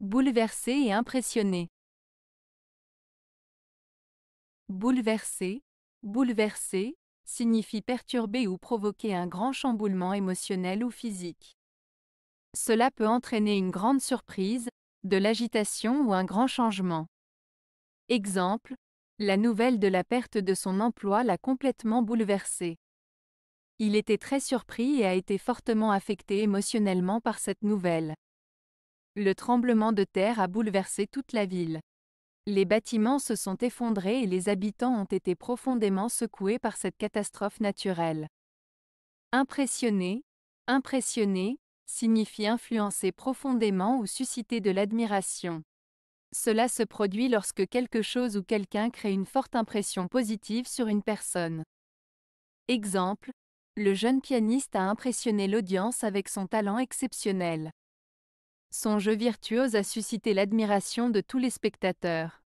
Bouleversé et impressionné. Bouleversé, bouleversé, signifie perturber ou provoquer un grand chamboulement émotionnel ou physique. Cela peut entraîner une grande surprise, de l'agitation ou un grand changement. Exemple, la nouvelle de la perte de son emploi l'a complètement bouleversé. Il était très surpris et a été fortement affecté émotionnellement par cette nouvelle. Le tremblement de terre a bouleversé toute la ville. Les bâtiments se sont effondrés et les habitants ont été profondément secoués par cette catastrophe naturelle. Impressionné, impressionner, signifie influencer profondément ou susciter de l'admiration. Cela se produit lorsque quelque chose ou quelqu'un crée une forte impression positive sur une personne. Exemple, le jeune pianiste a impressionné l'audience avec son talent exceptionnel. Son jeu virtuose a suscité l'admiration de tous les spectateurs.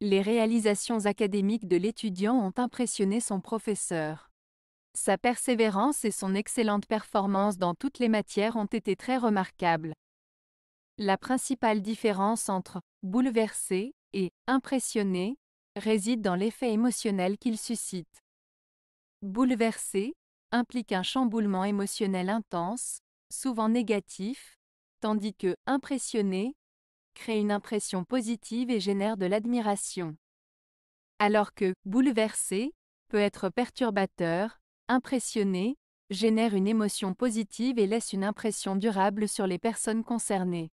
Les réalisations académiques de l'étudiant ont impressionné son professeur. Sa persévérance et son excellente performance dans toutes les matières ont été très remarquables. La principale différence entre bouleversé et impressionné réside dans l'effet émotionnel qu'il suscite. Bouleversé implique un chamboulement émotionnel intense, souvent négatif, tandis que impressionner crée une impression positive et génère de l'admiration. Alors que bouleverser peut être perturbateur, impressionner génère une émotion positive et laisse une impression durable sur les personnes concernées.